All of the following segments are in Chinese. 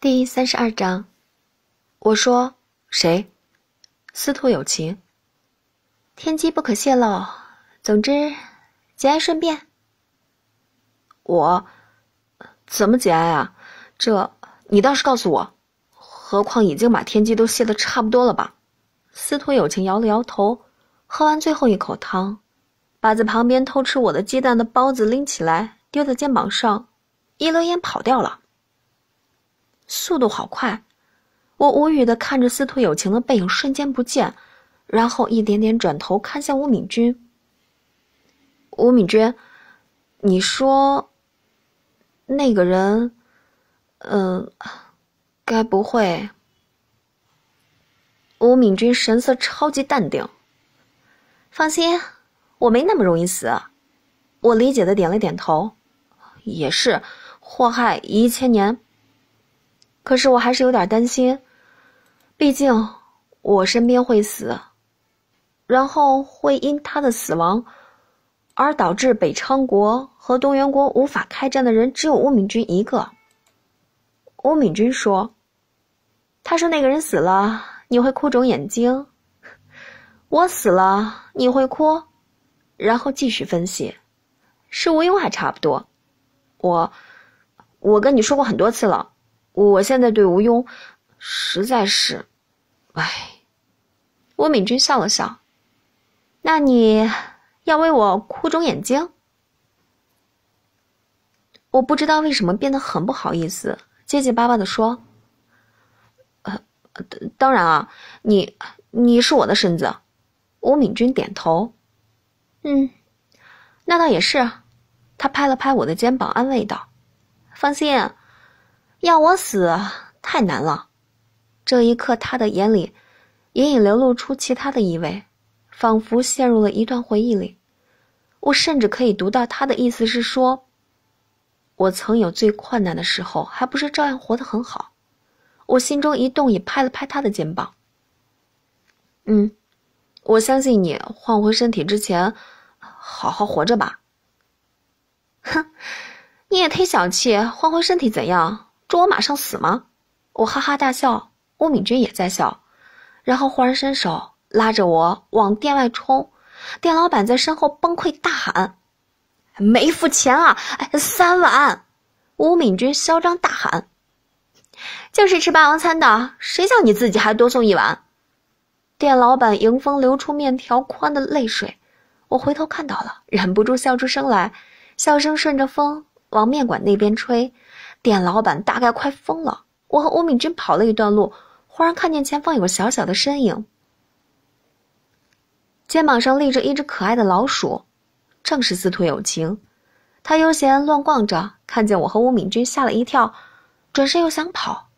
第三十二章，我说谁？司徒有情。天机不可泄露，总之，节哀顺变。我怎么节哀啊？这你倒是告诉我。何况已经把天机都泄的差不多了吧？司徒有情摇了摇头，喝完最后一口汤，把在旁边偷吃我的鸡蛋的包子拎起来，丢在肩膀上，一溜烟跑掉了。速度好快，我无语的看着司徒友情的背影，瞬间不见，然后一点点转头看向吴敏君。吴敏君，你说，那个人，嗯，该不会？吴敏君神色超级淡定。放心，我没那么容易死。我理解的点了点头。也是，祸害一千年。可是我还是有点担心，毕竟我身边会死，然后会因他的死亡而导致北昌国和东元国无法开战的人只有乌敏君一个。乌敏君说：“他说那个人死了，你会哭肿眼睛。我死了，你会哭，然后继续分析，是吴庸还差不多。我，我跟你说过很多次了。”我现在对吴庸，实在是，唉。吴敏君笑了笑。那你要为我哭肿眼睛？我不知道为什么变得很不好意思，结结巴巴的说：“呃，当然啊，你你是我的身子。”吴敏君点头。嗯，那倒也是。他拍了拍我的肩膀，安慰道：“放心。”要我死，太难了。这一刻，他的眼里隐隐流露出其他的意味，仿佛陷入了一段回忆里。我甚至可以读到他的意思是说，我曾有最困难的时候，还不是照样活得很好。我心中一动，也拍了拍他的肩膀。嗯，我相信你。换回身体之前，好好活着吧。哼，你也忒小气，换回身体怎样？祝我马上死吗？我哈哈大笑，吴敏君也在笑，然后忽然伸手拉着我往店外冲，店老板在身后崩溃大喊：“没付钱啊！”哎，三碗！吴敏君嚣张大喊：“就是吃霸王餐的，谁叫你自己还多送一碗？”店老板迎风流出面条宽的泪水，我回头看到了，忍不住笑出声来，笑声顺着风往面馆那边吹。店老板大概快疯了。我和吴敏君跑了一段路，忽然看见前方有个小小的身影，肩膀上立着一只可爱的老鼠，正是司徒有情。他悠闲乱逛着，看见我和吴敏君，吓了一跳，转身又想跑。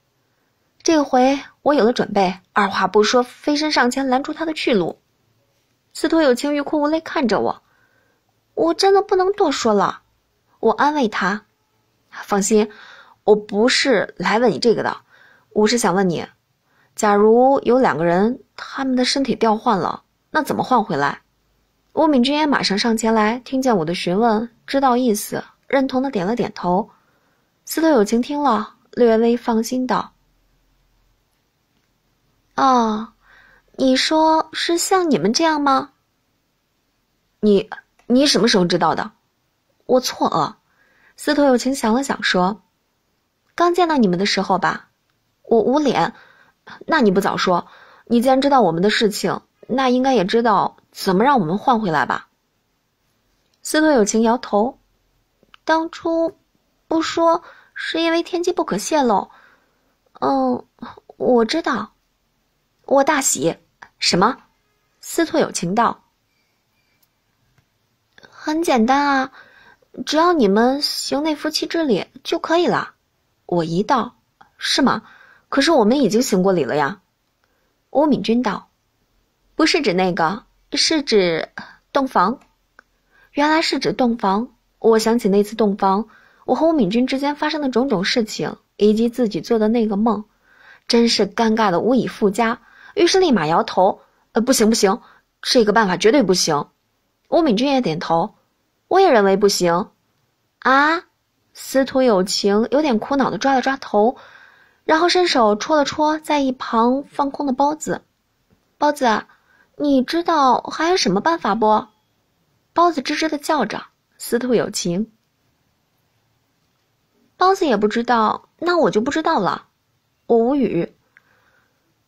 这回我有了准备，二话不说，飞身上前拦住他的去路。司徒有情欲哭无泪看着我，我真的不能多说了。我安慰他：“放心。”我不是来问你这个的，我是想问你，假如有两个人他们的身体调换了，那怎么换回来？吴敏君也马上上前来，听见我的询问，知道意思，认同的点了点头。司徒友情听了，略微放心道：“啊，你说是像你们这样吗？你你什么时候知道的？”我错愕。司徒友情想了想，说。刚见到你们的时候吧，我捂脸。那你不早说？你既然知道我们的事情，那应该也知道怎么让我们换回来吧？司徒有情摇头。当初不说是因为天机不可泄露。嗯，我知道。我大喜。什么？司徒有情道。很简单啊，只要你们行那夫妻之礼就可以了。我一到，是吗？可是我们已经行过礼了呀。吴敏君道：“不是指那个，是指洞房。原来是指洞房。我想起那次洞房，我和吴敏君之间发生的种种事情，以及自己做的那个梦，真是尴尬的无以复加。于是立马摇头：‘呃，不行，不行，这个办法绝对不行。’吴敏君也点头，我也认为不行。啊？”司徒有情有点苦恼的抓了抓头，然后伸手戳了戳在一旁放空的包子。包子，你知道还有什么办法不？包子吱吱的叫着。司徒有情。包子也不知道，那我就不知道了。我无语。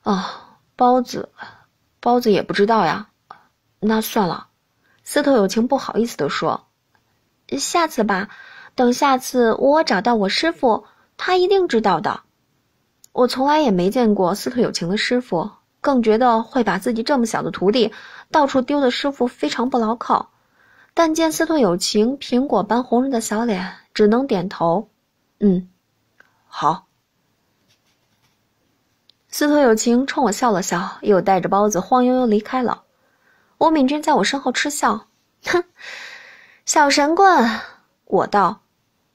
啊，包子，包子也不知道呀。那算了。司徒有情不好意思的说：“下次吧。”等下次我找到我师傅，他一定知道的。我从来也没见过司徒有情的师傅，更觉得会把自己这么小的徒弟到处丢的师傅非常不牢靠。但见司徒有情苹果般红润的小脸，只能点头，嗯，好。司徒有情冲我笑了笑，又带着包子晃悠悠离开了。吴敏君在我身后嗤笑，哼，小神棍。我道。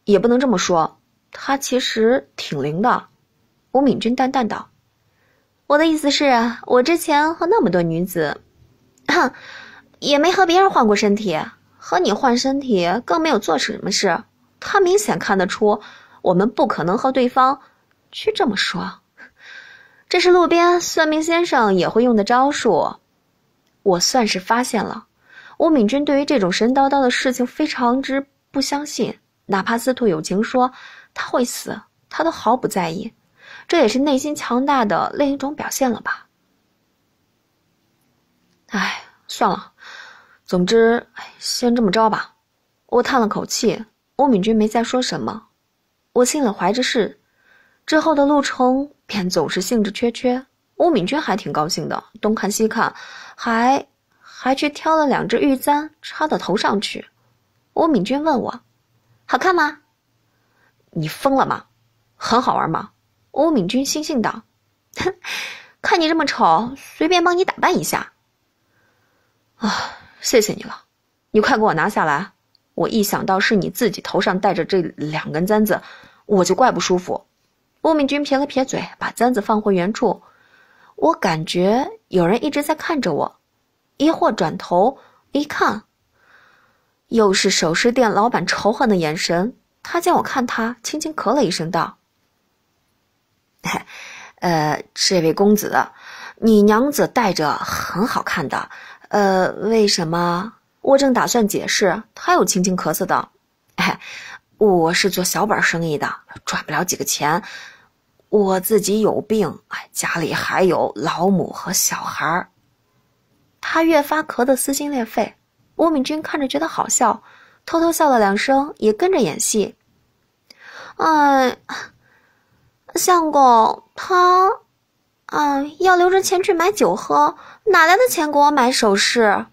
也不能这么说，他其实挺灵的。吴敏君淡淡道：“我的意思是，我之前和那么多女子，哼，也没和别人换过身体，和你换身体更没有做什么事。他明显看得出，我们不可能和对方去这么说。这是路边算命先生也会用的招数，我算是发现了。”吴敏君对于这种神叨叨的事情非常之不相信。哪怕司徒有情说他会死，他都毫不在意，这也是内心强大的另一种表现了吧？哎，算了，总之先这么着吧。我叹了口气。吴敏君没再说什么，我心里怀着事，之后的路程便总是兴致缺缺。吴敏君还挺高兴的，东看西看，还还去挑了两只玉簪插到头上去。吴敏君问我。好看吗？你疯了吗？很好玩吗？欧敏君悻悻道：“哼，看你这么丑，随便帮你打扮一下。”啊，谢谢你了，你快给我拿下来！我一想到是你自己头上戴着这两根簪子，我就怪不舒服。欧敏君撇了撇嘴，把簪子放回原处。我感觉有人一直在看着我，疑惑转头一看。又是首饰店老板仇恨的眼神。他见我看他，轻轻咳了一声，道：“ 呃，这位公子，你娘子戴着很好看的。呃，为什么？”我正打算解释，他又轻轻咳嗽道：“ 我是做小本生意的，赚不了几个钱。我自己有病，哎，家里还有老母和小孩儿。”他越发咳得撕心裂肺。吴敏君看着觉得好笑，偷偷笑了两声，也跟着演戏。哎，相公，他，嗯要留着钱去买酒喝，哪来的钱给我买首饰？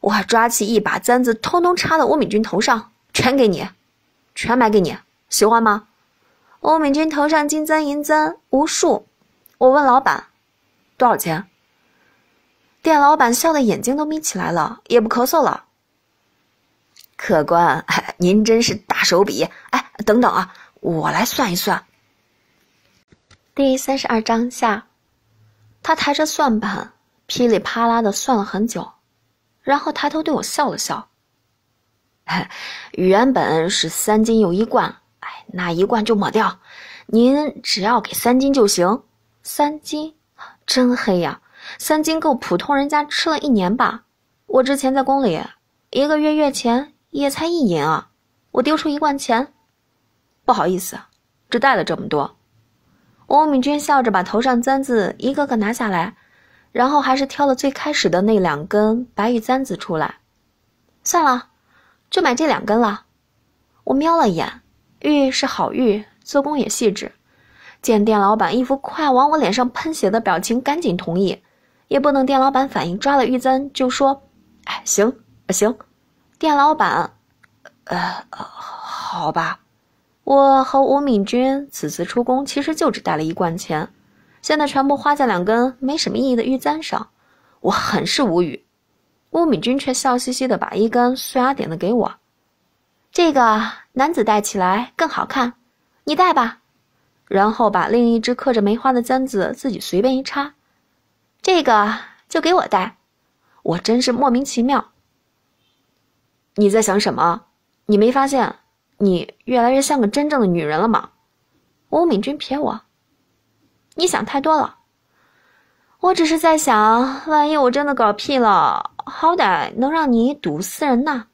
我抓起一把簪子，通通插到吴敏君头上，全给你，全买给你，喜欢吗？吴敏君头上金簪银簪无数。我问老板，多少钱？店老板笑的眼睛都眯起来了，也不咳嗽了。客官，您真是大手笔！哎，等等啊，我来算一算。第三十二章下，他抬着算盘，噼里啪啦的算了很久，然后抬头对我笑了笑。原本是三斤又一罐，哎，那一罐就抹掉，您只要给三斤就行。三斤，真黑呀。三斤够普通人家吃了一年吧？我之前在宫里，一个月月钱也才一银啊。我丢出一罐钱，不好意思，只带了这么多。欧敏君笑着把头上簪子一个个拿下来，然后还是挑了最开始的那两根白玉簪子出来。算了，就买这两根了。我瞄了一眼，玉是好玉，做工也细致。见店老板一副快往我脸上喷血的表情，赶紧同意。也不等店老板反应，抓了玉簪就说：“哎，行，行，店老板，呃，好吧，我和吴敏君此次出宫，其实就只带了一罐钱，现在全部花在两根没什么意义的玉簪上，我很是无语。”吴敏君却笑嘻嘻的把一根碎牙点的给我，这个男子戴起来更好看，你戴吧，然后把另一只刻着梅花的簪子自己随便一插。这个就给我戴。我真是莫名其妙。你在想什么？你没发现你越来越像个真正的女人了吗？吴敏君瞥我，你想太多了。我只是在想，万一我真的搞屁了，好歹能让你睹物思人呢。